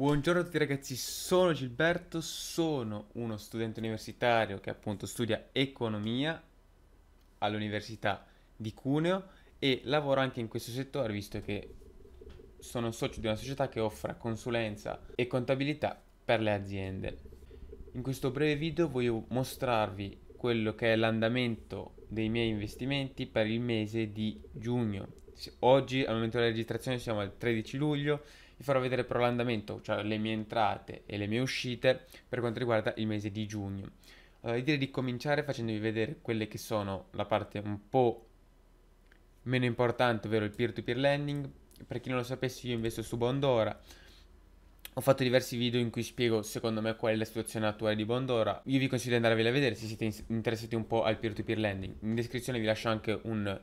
Buongiorno a tutti ragazzi, sono Gilberto, sono uno studente universitario che appunto studia economia all'Università di Cuneo e lavoro anche in questo settore visto che sono socio di una società che offre consulenza e contabilità per le aziende. In questo breve video voglio mostrarvi quello che è l'andamento dei miei investimenti per il mese di giugno. Oggi al momento della registrazione siamo al 13 luglio vi farò vedere però l'andamento, cioè le mie entrate e le mie uscite per quanto riguarda il mese di giugno. Allora, eh, direi di cominciare facendovi vedere quelle che sono la parte un po' meno importante, ovvero il peer-to-peer -peer lending. Per chi non lo sapesse, io investo su Bondora. Ho fatto diversi video in cui spiego secondo me qual è la situazione attuale di Bondora. Io vi consiglio di andarvela a vedere se siete interessati un po' al peer-to-peer -peer lending. In descrizione vi lascio anche un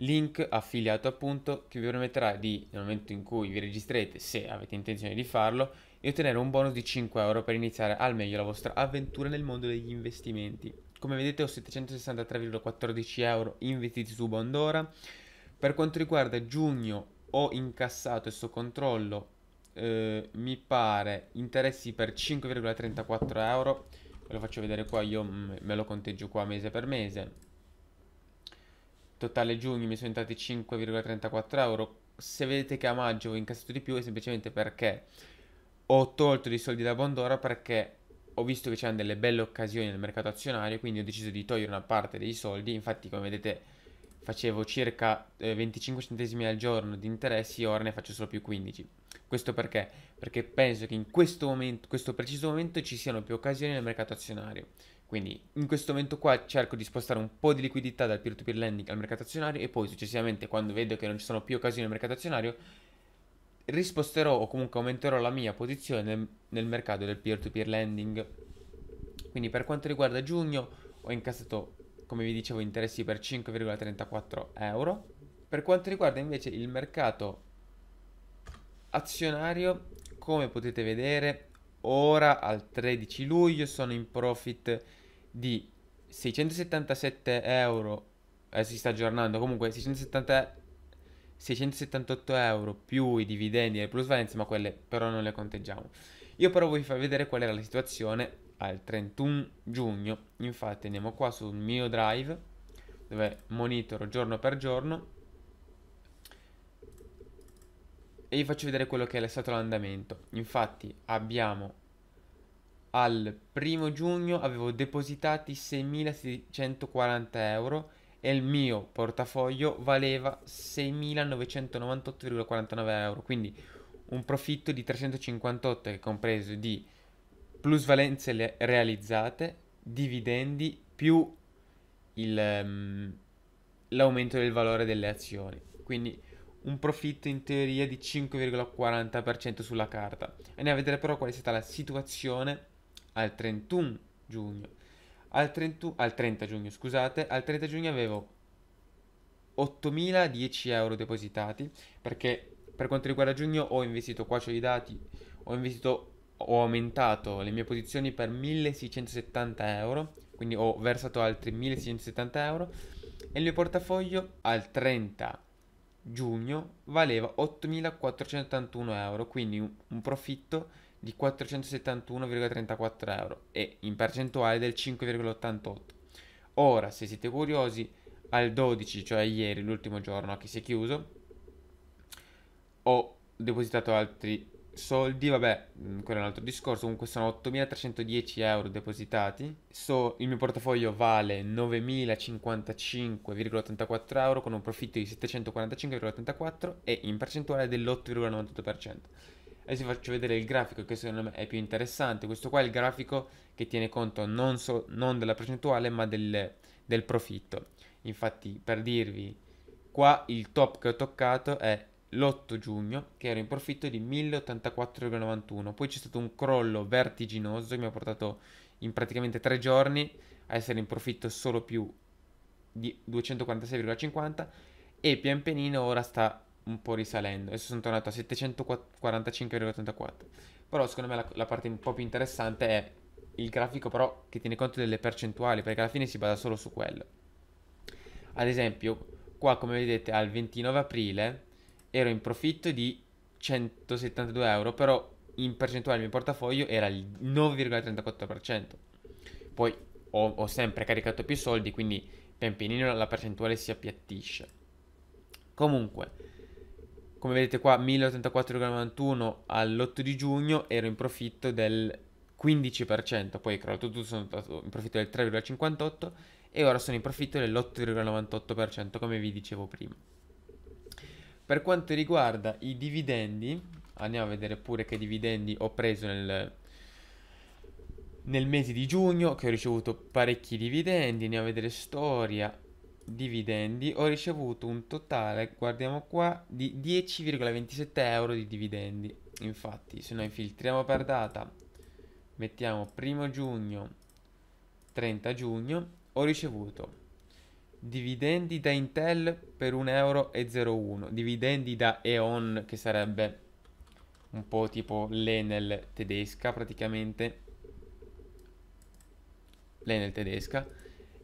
link affiliato appunto che vi permetterà di, nel momento in cui vi registrerete se avete intenzione di farlo, di ottenere un bonus di 5 euro per iniziare al meglio la vostra avventura nel mondo degli investimenti. Come vedete ho 763,14 euro investiti su Bondora. Per quanto riguarda giugno ho incassato e sto controllo, eh, mi pare, interessi per 5,34 euro. Ve lo faccio vedere qua, io mm, me lo conteggio qua mese per mese totale giugno mi sono entrati 5,34 euro. Se vedete che a maggio ho incassato di più è semplicemente perché ho tolto dei soldi da Bondora perché ho visto che c'erano delle belle occasioni nel mercato azionario, quindi ho deciso di togliere una parte dei soldi. Infatti, come vedete, facevo circa 25 eh, centesimi al giorno di interessi, ora ne faccio solo più 15. Questo perché? Perché penso che in questo, momento, questo preciso momento ci siano più occasioni nel mercato azionario. Quindi in questo momento qua cerco di spostare un po' di liquidità dal peer-to-peer lending al mercato azionario e poi successivamente quando vedo che non ci sono più occasioni nel mercato azionario risposterò o comunque aumenterò la mia posizione nel, nel mercato del peer-to-peer lending. Quindi per quanto riguarda giugno ho incassato come vi dicevo interessi per 5,34 euro. Per quanto riguarda invece il mercato azionario come potete vedere ora al 13 luglio sono in profit di 677 euro, eh, si sta aggiornando comunque 670, 678 euro più i dividendi e le plusvalenze, ma quelle però non le conteggiamo. Io però voglio far vedere qual era la situazione al 31 giugno, infatti andiamo qua sul mio drive, dove monitoro giorno per giorno, e vi faccio vedere quello che è stato l'andamento. Infatti abbiamo al primo giugno avevo depositati 6.640 euro e il mio portafoglio valeva 6.998,49 euro, quindi un profitto di 358 che è compreso di plusvalenze realizzate, dividendi più il, um, l'aumento del valore delle azioni. Quindi un profitto in teoria di 5,40% sulla carta. Andiamo a vedere però qual è stata la situazione al 31 giugno, al, 30, al 30 giugno, scusate, al 30 giugno avevo 8.010 euro depositati perché per quanto riguarda giugno ho investito, qua c'ho i dati, ho investito, ho aumentato le mie posizioni per 1.670 euro, quindi ho versato altri 1.670 euro e il mio portafoglio al 30 giugno valeva 8.481 euro, quindi un, un profitto di 471,34 euro e in percentuale del 5,88. Ora, se siete curiosi, al 12, cioè ieri, l'ultimo giorno che si è chiuso, ho depositato altri soldi, vabbè, mm, quello è un altro discorso, comunque sono 8.310 euro depositati, so, il mio portafoglio vale 9.055,84 euro con un profitto di 745,84 e in percentuale dell'8,98%. Adesso vi faccio vedere il grafico che secondo me è più interessante. Questo qua è il grafico che tiene conto non, so, non della percentuale ma del, del profitto. Infatti per dirvi qua il top che ho toccato è l'8 giugno che ero in profitto di 1084,91 poi c'è stato un crollo vertiginoso che mi ha portato in praticamente tre giorni a essere in profitto solo più di 246,50 e pian pianino ora sta un po' risalendo. Adesso sono tornato a 745,84. Però secondo me la, la, parte un po' più interessante è il grafico però che tiene conto delle percentuali, perché alla fine si basa solo su quello. Ad esempio, qua come vedete al 29 aprile ero in profitto di 172 euro, però in percentuale il mio portafoglio era il 9,34%. Poi ho, ho sempre caricato più soldi, quindi pian pianino la percentuale si appiattisce. Comunque, come vedete qua 1084,91 all'8 di giugno ero in profitto del 15%, poi è crollato tutto, sono andato in profitto del 3,58% e ora sono in profitto dell'8,98% come vi dicevo prima. Per quanto riguarda i dividendi, andiamo a vedere pure che dividendi ho preso nel, nel mese di giugno, che ho ricevuto parecchi dividendi, andiamo a vedere storia, dividendi ho ricevuto un totale, guardiamo qua, di 10,27 euro di dividendi. Infatti, se noi filtriamo per data, mettiamo primo giugno, 30 giugno, ho ricevuto dividendi da Intel per 1,01 euro, dividendi da E.ON che sarebbe un po' tipo l'Enel tedesca praticamente, l'Enel tedesca,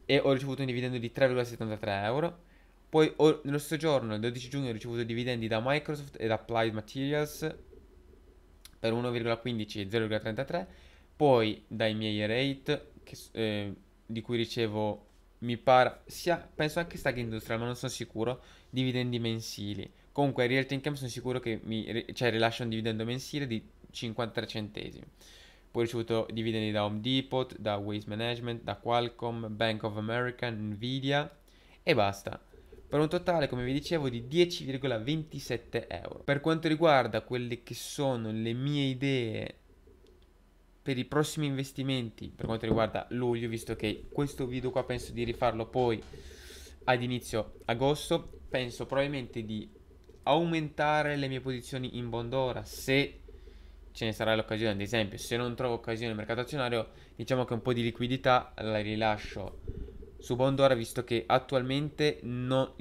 e ho ricevuto un dividendo di 3,73 euro. Poi ho, nello stesso giorno, il 12 giugno, ho ricevuto dividendi da Microsoft e da Applied Materials per 1,15 e 0,33. Poi dai miei rate, che, eh, di cui ricevo, mi pare, sia, penso anche Stag Industrial, ma non sono sicuro, dividendi mensili. Comunque, Realty Income sono sicuro che mi, cioè, rilascia un dividendo mensile di 53 centesimi. Poi ho ricevuto dividendi da Home Depot, da Waste Management, da Qualcomm, Bank of America, Nvidia e basta per un totale, come vi dicevo, di 10,27 euro. Per quanto riguarda quelle che sono le mie idee per i prossimi investimenti, per quanto riguarda luglio, visto che questo video qua penso di rifarlo poi ad inizio agosto, penso probabilmente di aumentare le mie posizioni in Bondora se ce ne sarà l'occasione, ad esempio se non trovo occasione nel mercato azionario, diciamo che un po' di liquidità la rilascio su Bondora visto che attualmente no,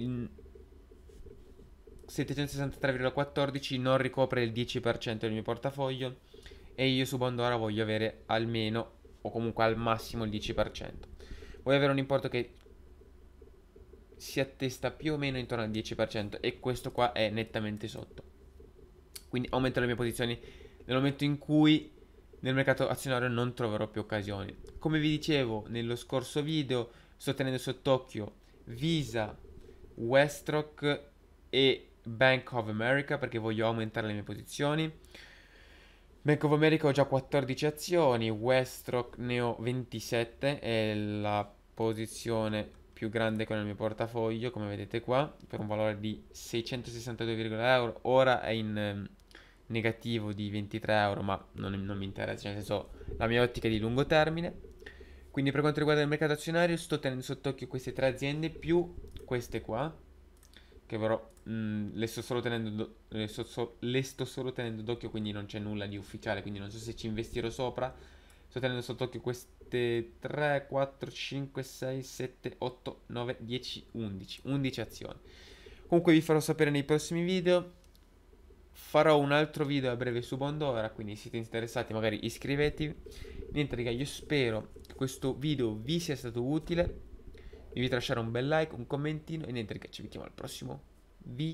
763,14 non ricopre il 10% del mio portafoglio e io su Bondora voglio avere almeno o comunque al massimo il 10%. Voglio avere un importo che si attesta più o meno intorno al 10% e questo qua è nettamente sotto. Quindi aumento le mie posizioni nel momento in cui nel mercato azionario non troverò più occasioni. Come vi dicevo nello scorso video, sto tenendo sott'occhio Visa, Westrock e Bank of America perché voglio aumentare le mie posizioni. Bank of America ho già 14 azioni, Westrock ne ho 27, è la posizione più grande con il mio portafoglio, come vedete qua, per un valore di 662,2 euro, ora è in ehm, negativo di 23 euro, ma non, non mi interessa, cioè nel senso la mia ottica è di lungo termine. Quindi per quanto riguarda il mercato azionario sto tenendo sott'occhio queste tre aziende più queste qua, che però mh, mm, le, sto solo tenendo do- le, so- so- le sto solo tenendo d'occhio, quindi non c'è nulla di ufficiale, quindi non so se ci investirò sopra. Sto tenendo sott'occhio queste 3, 4, 5, 6, 7, 8, 9, 10, 11. 11 azioni. Comunque vi farò sapere nei prossimi video farò un altro video a breve su Bondora, quindi se siete interessati magari iscrivetevi. Niente raga, io spero che questo video vi sia stato utile. Vi invito a lasciare un bel like, un commentino e niente raga, ci vediamo al prossimo video.